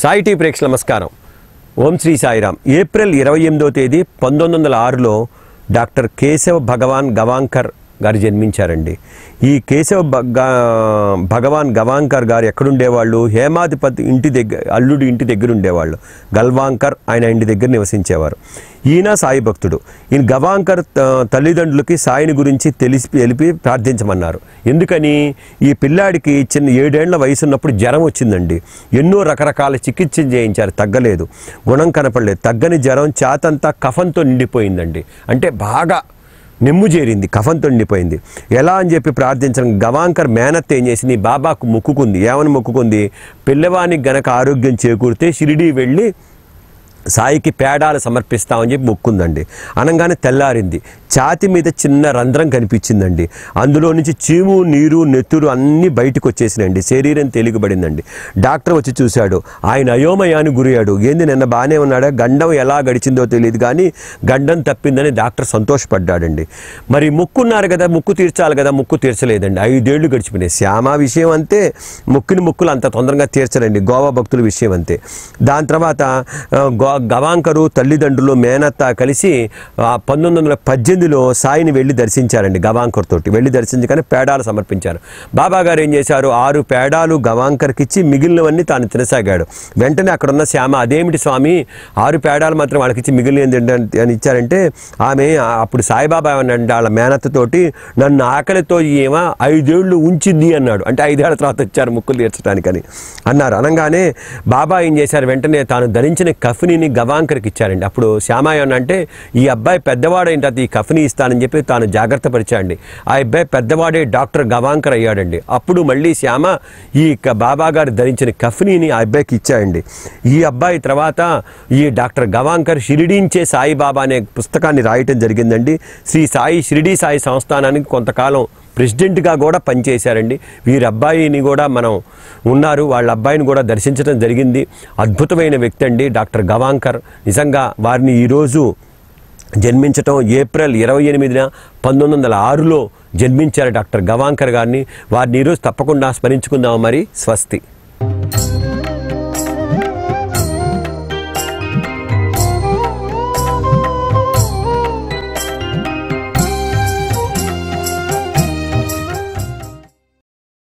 Sai tea ప్రేక్ష నమస్కారం ఓం Shri Sairam April ఇరవై ఎనిమిదో తేదీ పంతొమ్మిది వందల ఆరులో డాక్టర్ కేశవ భగవాన్ గవాంకర్ గారు జన్మించారండి ఈ కేశవ భగవాన్ గవాంకర్ గారు ఎక్కడుండేవాళ్ళు హేమాధిపతి ఇంటి దగ్గర అల్లుడి ఇంటి దగ్గర ఉండేవాళ్ళు గల్వాంకర్ ఆయన ఇంటి దగ్గర నివసించేవారు ఈయన సాయి భక్తుడు ఈయన గవాంకర్ తల్లిదండ్రులకి సాయిని గురించి తెలిసి తెలిపి ప్రార్థించమన్నారు ఎందుకని ఈ పిల్లాడికి చిన్న ఏడేళ్ల వయసు ఉన్నప్పుడు జ్వరం వచ్చిందండి ఎన్నో రకరకాల చికిత్స చేయించారు తగ్గలేదు గుణం కనపడలేదు తగ్గని జ్వరం చేతంతా కఫంతో నిండిపోయిందండి అంటే బాగా నిమ్ము చేరింది కఫం నిండిపోయింది ఎలా అని చెప్పి ప్రార్థించడం గవాంకర్ మేనత్ ఏం చేసింది బాబాకు మొక్కుకుంది ఏమని మొక్కుకుంది పిల్లవానికి గనక ఆరోగ్యం చేకూరితే షిరిడి వెళ్ళి సాయికి పేడాలు సమర్పిస్తామని చెప్పి మొక్కుందండి అనగానే తెల్లారింది ఛాతి మీద చిన్న రంధ్రం కనిపించిందండి అందులో నుంచి చీము నీరు నెత్తురు అన్నీ బయటకు వచ్చేసినాయండి శరీరం తేలికబడిందండి డాక్టర్ వచ్చి చూశాడు ఆయన అయోమయాన్ని గురయ్యాడు ఏంది నిన్న బాగానే ఉన్నాడా గండం ఎలా గడిచిందో తెలియదు కానీ గండం తప్పిందని డాక్టర్ సంతోషపడ్డాడండి మరి ముక్కున్నారు కదా ముక్కు తీర్చాలి కదా ముక్కు తీర్చలేదండి ఐదేళ్లు గడిచిపోయినాయి శ్యామ విషయం అంతే ముక్కుని ముక్కులు అంత తొందరగా తీర్చలేండి గోవా భక్తుల విషయం అంతే దాని తర్వాత గో గవాంకరు తల్లిదండ్రులు మేనత్త కలిసి పంతొమ్మిది వందల పద్దెనిమిదిలో సాయిని వెళ్ళి దర్శించారండి గవాంకర్ తోటి వెళ్ళి దర్శించగానే పేడాలు సమర్పించారు బాబా గారు ఏం చేశారు ఆరు పేడాలు గవాంకర్కి ఇచ్చి మిగిలినవన్నీ తాను తినసాగాడు వెంటనే అక్కడున్న శ్యామ అదేమిటి స్వామి ఆరు పేడాలు మాత్రం వాళ్ళకి ఇచ్చి మిగిలిన అని ఇచ్చారంటే ఆమె అప్పుడు సాయిబాబా ఏమన్నాడు వాళ్ళ మేనత్తతోటి నన్ను ఆకలితో ఏమో ఐదేళ్లు ఉంచింది అన్నాడు అంటే ఐదేళ్ల తర్వాత వచ్చారు ముక్కులు తీర్చడానికని అన్నారు అనగానే బాబా ఏం చేశారు వెంటనే తాను ధరించిన కఫిని కఫ్ని గవాంకర్కి ఇచ్చారండి అప్పుడు శ్యామాయన్ అంటే ఈ అబ్బాయి పెద్దవాడైన తర్వాత ఈ కఫనీ ఇస్తానని చెప్పి తాను జాగ్రత్త పరిచాండి ఆ అబ్బాయి పెద్దవాడే డాక్టర్ గవాంకర్ అయ్యాడండి అప్పుడు మళ్ళీ శ్యామ ఈ బాబా గారు ధరించిన కఫనీని ఆ అబ్బాయికి ఇచ్చాయండి ఈ అబ్బాయి తర్వాత ఈ డాక్టర్ గవాంకర్ షిరిడించే సాయిబాబా అనే పుస్తకాన్ని రాయటం జరిగిందండి శ్రీ సాయి షిరిడి సాయి సంస్థానానికి కొంతకాలం ప్రెసిడెంట్గా కూడా పనిచేశారండి వీరి అబ్బాయిని కూడా మనం ఉన్నారు వాళ్ళ అబ్బాయిని కూడా దర్శించడం జరిగింది అద్భుతమైన వ్యక్తి అండి డాక్టర్ గవాంకర్ నిజంగా వారిని ఈరోజు జన్మించటం ఏప్రిల్ ఇరవై ఎనిమిదిన పంతొమ్మిది వందల ఆరులో జన్మించారు డాక్టర్ గవాంకర్ గారిని వారిని ఈరోజు తప్పకుండా స్మరించుకుందాం మరి స్వస్తి